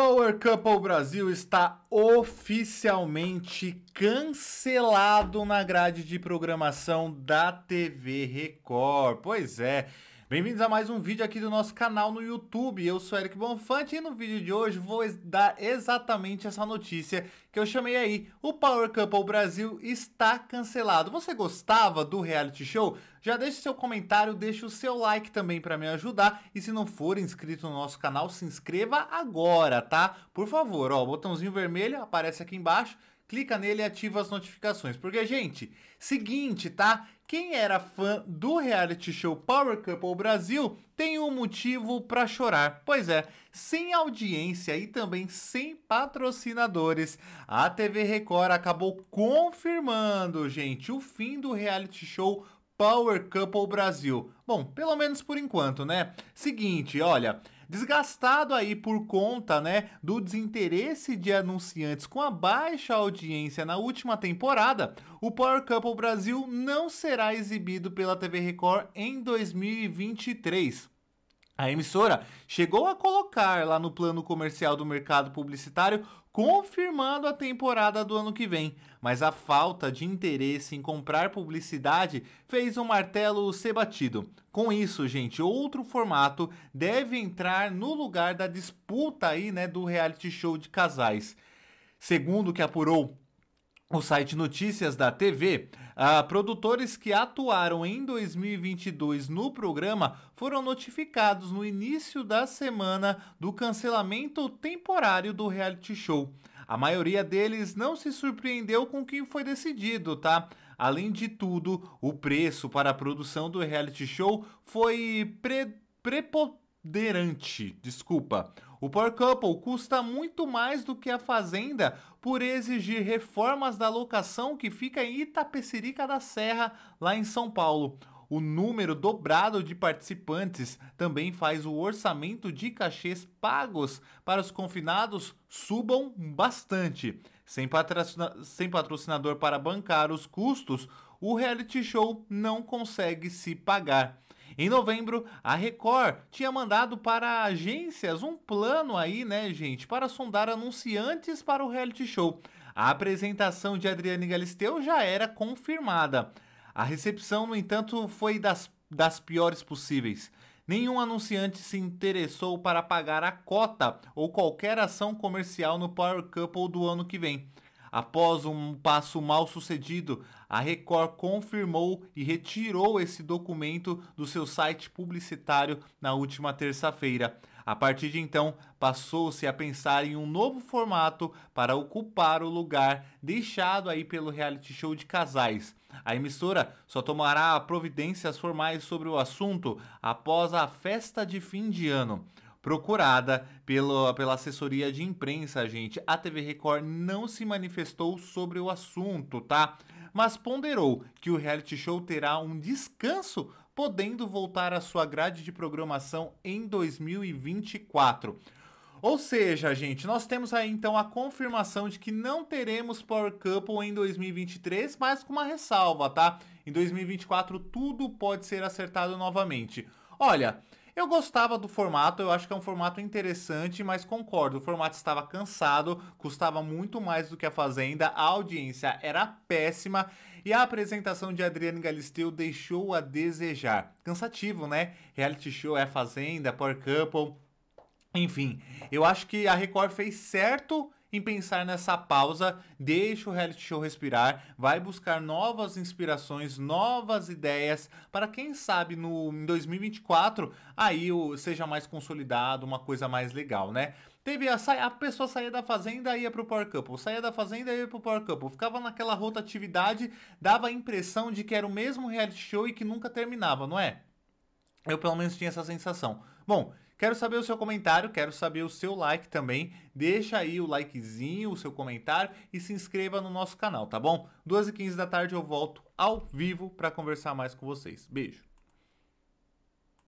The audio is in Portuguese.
Power Couple Brasil está oficialmente cancelado na grade de programação da TV Record. Pois é, Bem-vindos a mais um vídeo aqui do nosso canal no YouTube. Eu sou Eric Bonfante e no vídeo de hoje vou dar exatamente essa notícia que eu chamei aí. O Power Couple Brasil está cancelado. Você gostava do reality show? Já deixe seu comentário, deixe o seu like também para me ajudar e se não for inscrito no nosso canal, se inscreva agora, tá? Por favor, ó, o botãozinho vermelho aparece aqui embaixo clica nele e ativa as notificações. Porque, gente, seguinte, tá? Quem era fã do reality show Power Couple Brasil tem um motivo para chorar. Pois é, sem audiência e também sem patrocinadores, a TV Record acabou confirmando, gente, o fim do reality show Power Couple Brasil. Bom, pelo menos por enquanto, né? Seguinte, olha, desgastado aí por conta, né, do desinteresse de anunciantes com a baixa audiência na última temporada, o Power Couple Brasil não será exibido pela TV Record em 2023. A emissora chegou a colocar lá no plano comercial do mercado publicitário, confirmando a temporada do ano que vem, mas a falta de interesse em comprar publicidade fez o martelo ser batido. Com isso, gente, outro formato deve entrar no lugar da disputa aí, né, do reality show de casais. Segundo o que apurou o site Notícias da TV, ah, produtores que atuaram em 2022 no programa foram notificados no início da semana do cancelamento temporário do reality show. A maioria deles não se surpreendeu com o que foi decidido, tá? Além de tudo, o preço para a produção do reality show foi pre prepotente Derante, desculpa. O Power Couple custa muito mais do que a Fazenda por exigir reformas da locação que fica em Itapecerica da Serra, lá em São Paulo. O número dobrado de participantes também faz o orçamento de cachês pagos para os confinados subam bastante. Sem, patrocina sem patrocinador para bancar os custos, o reality show não consegue se pagar. Em novembro, a Record tinha mandado para agências um plano aí, né, gente, para sondar anunciantes para o reality show. A apresentação de Adriane Galisteu já era confirmada. A recepção, no entanto, foi das, das piores possíveis. Nenhum anunciante se interessou para pagar a cota ou qualquer ação comercial no Power Couple do ano que vem. Após um passo mal sucedido, a Record confirmou e retirou esse documento do seu site publicitário na última terça-feira. A partir de então, passou-se a pensar em um novo formato para ocupar o lugar deixado aí pelo reality show de casais. A emissora só tomará providências formais sobre o assunto após a festa de fim de ano procurada pelo, pela assessoria de imprensa, gente. A TV Record não se manifestou sobre o assunto, tá? Mas ponderou que o reality show terá um descanso, podendo voltar à sua grade de programação em 2024. Ou seja, gente, nós temos aí então a confirmação de que não teremos Power Couple em 2023, mas com uma ressalva, tá? Em 2024 tudo pode ser acertado novamente. Olha, eu gostava do formato, eu acho que é um formato interessante, mas concordo, o formato estava cansado, custava muito mais do que a Fazenda, a audiência era péssima e a apresentação de Adriano Galisteu deixou a desejar. Cansativo, né? Reality show é Fazenda, Power Couple, enfim. Eu acho que a Record fez certo em pensar nessa pausa, deixa o reality show respirar, vai buscar novas inspirações, novas ideias, para quem sabe no em 2024 aí o, seja mais consolidado, uma coisa mais legal, né? Teve a, a pessoa saía da fazenda ia pro Power Couple, saía da fazenda ia pro Power Couple, ficava naquela rotatividade, dava a impressão de que era o mesmo reality show e que nunca terminava, não é? Eu pelo menos tinha essa sensação. Bom, Quero saber o seu comentário, quero saber o seu like também. Deixa aí o likezinho, o seu comentário e se inscreva no nosso canal, tá bom? 2h15 da tarde eu volto ao vivo para conversar mais com vocês. Beijo!